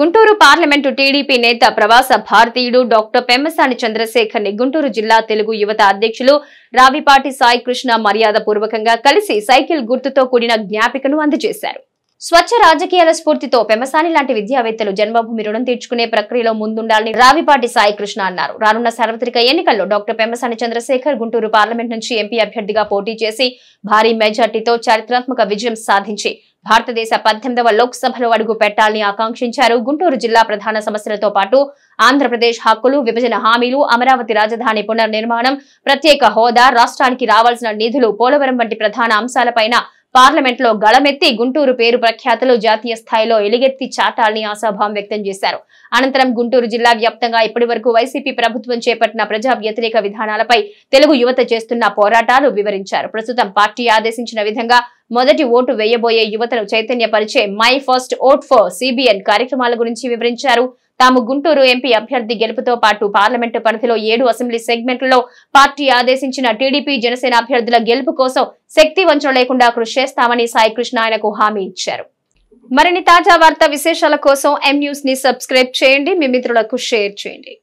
Guntur parliament TDP నేత ప్రవాస భారతీయుడు డాక్టర్ పెమ్మసాని చంద్రశేఖర్ ని గుంటూరు జిల్లా తెలుగు యువత అధ్యక్షులు రావిపాటి సాయి కృష్ణ మర్యాద పూర్వకంగా కలిసి సైకిల్ గుర్తుతో కూడిన జ్ఞాపికను అందజేశారు స్వచ్ఛ రాజకీయాల స్ఫూర్తితో పెమసాని లాంటి విద్యావేత్తలు జన్మభూమి రుణం తీర్చుకునే ప్రక్రియలో ముందుండాలని రావిపాటి సాయి కృష్ణ అన్నారు రానున్న సార్వత్రిక ఎన్నికల్లో డాక్టర్ పెమసాని చంద్రశేఖర్ గుంటూరు పార్లమెంట్ నుంచి ఎంపీ అభ్యర్థిగా పోటీ చేసి భారీ మెజార్టీతో చారిత్రాత్మక విజయం సాధించి భారతదేశ పద్దెనిమిదవ లోక్సభలో అడుగు పెట్టాలని ఆకాంక్షించారు గుంటూరు జిల్లా ప్రధాన సమస్యలతో పాటు ఆంధ్రప్రదేశ్ హక్కులు విభజన హామీలు అమరావతి రాజధాని పునర్నిర్మాణం ప్రత్యేక హోదా రాష్ట్రానికి రావాల్సిన నిధులు పోలవరం వంటి ప్రధాన అంశాలపైన పార్లమెంట్లో గళమెత్తి గుంటూరు పేరు ప్రఖ్యాతులు జాతీయ స్థాయిలో ఎలుగెత్తి చాటాలని ఆశాభావం వ్యక్తం చేశారు అనంతరం గుంటూరు జిల్లా వ్యాప్తంగా ఇప్పటి వరకు వైసీపీ ప్రభుత్వం చేపట్టిన ప్రజా వ్యతిరేక విధానాలపై తెలుగు యువత చేస్తున్న పోరాటాలు వివరించారు ప్రస్తుతం పార్టీ ఆదేశించిన విధంగా మొదటి ఓటు వేయబోయే యువతను చైతన్యపరిచే my first vote for CBN కార్యక్రమాల గురించి వివరించారు తాము గుంటూరు ఎంపీ అభ్యర్థి గెలుపుతో పాటు పార్లమెంటు పరిధిలో ఏడు అసెంబ్లీ సెగ్మెంట్లలో పార్టీ ఆదేశించిన టీడీపీ జనసేన అభ్యర్థుల గెలుపు కోసం శక్తి వంచన లేకుండా కృషి చేస్తామని సాయికృష్ణ ఆయనకు హామీ ఇచ్చారు మరిన్ని తాజా వార్తా విశేషాల కోసం ఎం న్యూస్ ని సబ్స్క్రైబ్ చేయండి మీ మిత్రులకు షేర్ చేయండి